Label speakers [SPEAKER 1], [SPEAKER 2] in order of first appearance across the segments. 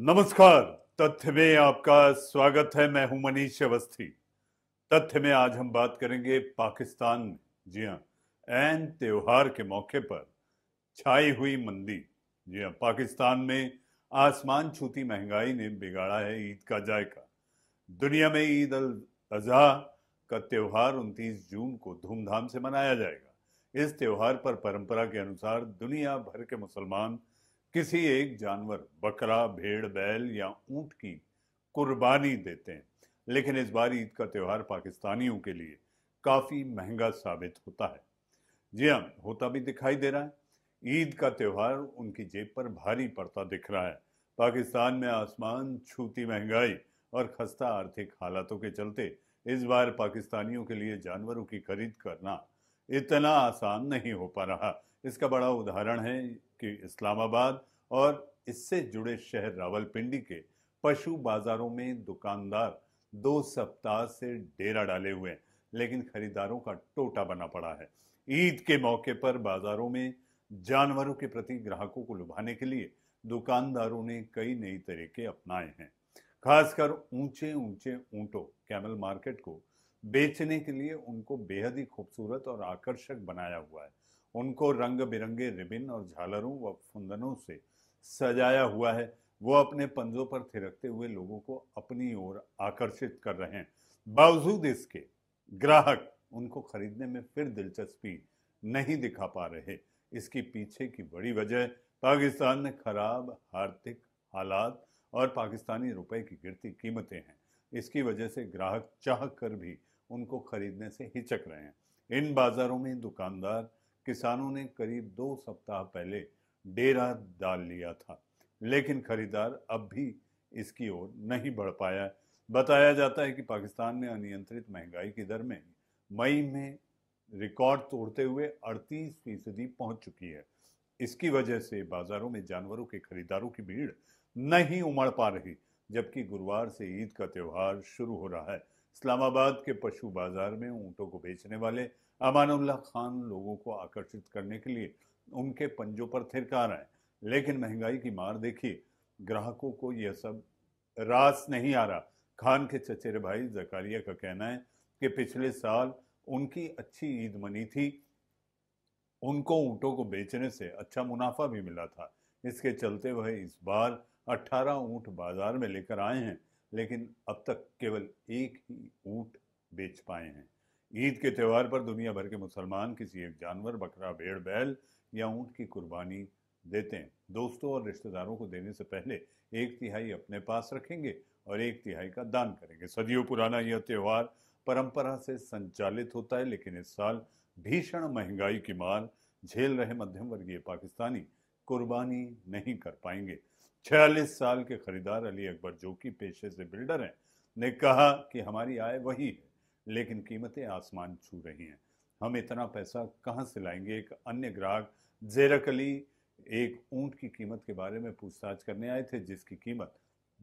[SPEAKER 1] नमस्कार तथ्य में आपका स्वागत है मैं हूं मनीष अवस्थी तथ्य में आज हम बात करेंगे पाकिस्तान में जी हाँ एन त्योहार के मौके पर छाई हुई मंदी जी हाँ पाकिस्तान में आसमान छूती महंगाई ने बिगाड़ा है ईद का जायका दुनिया में ईद अल अजहा का त्यौहार 29 जून को धूमधाम से मनाया जाएगा इस त्यौहार पर परंपरा के अनुसार दुनिया भर के मुसलमान किसी एक जानवर बकरा भेड़ बैल या ऊंट की कुर्बानी देते हैं लेकिन इस बार ईद का त्यौहार पाकिस्तानियों के लिए काफ़ी महंगा साबित होता है जी हाँ होता भी दिखाई दे रहा है ईद का त्यौहार उनकी जेब पर भारी पड़ता दिख रहा है पाकिस्तान में आसमान छूती महंगाई और खस्ता आर्थिक हालातों के चलते इस बार पाकिस्तानियों के लिए जानवरों की खरीद करना इतना आसान नहीं हो पा रहा इसका बड़ा उदाहरण है के इस्लामाबाद और इससे जुड़े शहर रावलपिंडी के पशु बाजारों में दुकानदार दो सप्ताह से डेरा डाले हुए हैं लेकिन खरीदारों का टोटा बना पड़ा है ईद के मौके पर बाजारों में जानवरों के प्रति ग्राहकों को लुभाने के लिए दुकानदारों ने कई नई तरीके अपनाए हैं खासकर ऊंचे ऊंचे ऊंटों कैमल मार्केट को बेचने के लिए उनको बेहद ही खूबसूरत और आकर्षक बनाया हुआ है उनको रंग बिरंगे रिबिन और झालरों व फुंदनों से सजाया हुआ है वो अपने पंजों पर थिरकते हुए लोगों को अपनी ओर आकर्षित कर रहे हैं बावजूद इसके ग्राहक उनको खरीदने में फिर दिलचस्पी नहीं दिखा पा रहे इसकी पीछे की बड़ी वजह पाकिस्तान में खराब आर्थिक हालात और पाकिस्तानी रुपए की गिरती कीमतें हैं इसकी वजह से ग्राहक चाह कर भी उनको खरीदने से हिचक रहे हैं इन बाजारों में दुकानदार किसानों ने करीब दो सप्ताह पहले डेरा डाल लिया था लेकिन खरीदार अब भी इसकी ओर नहीं बढ़ पाया बताया जाता है कि पाकिस्तान में अनियंत्रित महंगाई की दर में मई में रिकॉर्ड तोड़ते हुए 38 फीसदी पहुंच चुकी है इसकी वजह से बाजारों में जानवरों के खरीदारों की भीड़ नहीं उमड़ पा रही जबकि गुरुवार से ईद का त्यौहार शुरू हो रहा है इस्लामाबाद के पशु बाजार में ऊँटों को बेचने वाले अमानुल्लाह खान लोगों को आकर्षित करने के लिए उनके पंजों पर थिरका रहे हैं लेकिन महंगाई की मार देखिए ग्राहकों को यह सब रास नहीं आ रहा खान के चचेरे भाई जकारिया का कहना है कि पिछले साल उनकी अच्छी ईद मनी थी उनको ऊँटों को बेचने से अच्छा मुनाफा भी मिला था इसके चलते वह इस बार 18 ऊँट बाजार में लेकर आए हैं लेकिन अब तक केवल एक ही ऊँट बेच पाए हैं ईद के त्यौहार पर दुनिया भर के मुसलमान किसी एक जानवर बकरा भेड़ बैल या ऊँट की कुर्बानी देते हैं दोस्तों और रिश्तेदारों को देने से पहले एक तिहाई अपने पास रखेंगे और एक तिहाई का दान करेंगे सदियों पुराना यह त्यौहार परंपरा से संचालित होता है लेकिन इस साल भीषण महंगाई की मार झेल रहे मध्यम वर्गीय पाकिस्तानी कुर्बानी नहीं कर पाएंगे छियालीस साल के खरीदार अली अकबर जो कि पेशे से बिल्डर हैं ने कहा कि हमारी आय वही है लेकिन कीमतें आसमान छू रही हैं हम इतना पैसा कहाँ से लाएंगे एक अन्य ग्राहक जेरक अली एक ऊंट की कीमत के बारे में पूछताछ करने आए थे जिसकी कीमत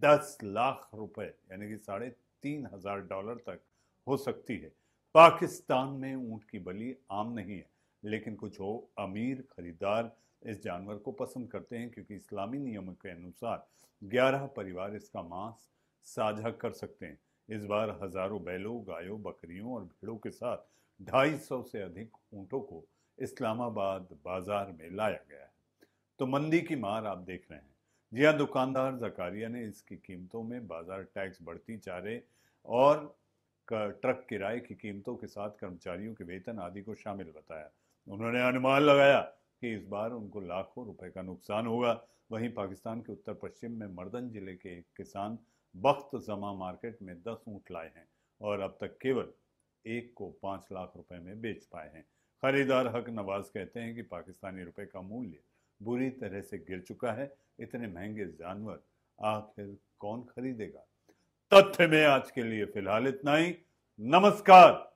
[SPEAKER 1] दस लाख रुपए यानी कि साढ़े तीन हजार डॉलर तक हो सकती है पाकिस्तान में ऊंट की बलि आम नहीं है लेकिन कुछ हो अमीर खरीदार इस जानवर को पसंद करते हैं क्योंकि इस्लामी नियम के अनुसार ग्यारह परिवार इसका मांस साझा कर सकते हैं इस बार हजारों बैलों गायों बकरियों और भेड़ों के साथ ढाई सौ से अधिक ऊँटों को इस्लामाबाद बाजार में लाया गया है तो मंदी की मार आप देख रहे हैं जिया हाँ, दुकानदार जकारिया ने इसकी कीमतों में बाजार टैक्स बढ़ती चारे और ट्रक किराए की कीमतों के साथ कर्मचारियों के वेतन आदि को शामिल बताया उन्होंने अनुमान लगाया कि इस बार उनको लाखों रुपए का नुकसान होगा वहीं पाकिस्तान के उत्तर पश्चिम में मर्दन जिले के एक किसान बख्त जमा मार्केट में दस ऊँट लाए हैं और अब तक केवल एक को पाँच लाख रुपए में बेच पाए हैं खरीदार हक नवाज कहते हैं कि पाकिस्तानी रुपए का मूल्य बुरी तरह से गिर चुका है इतने महंगे जानवर आखिर कौन खरीदेगा तथ्य में आज के लिए फिलहाल इतना ही नमस्कार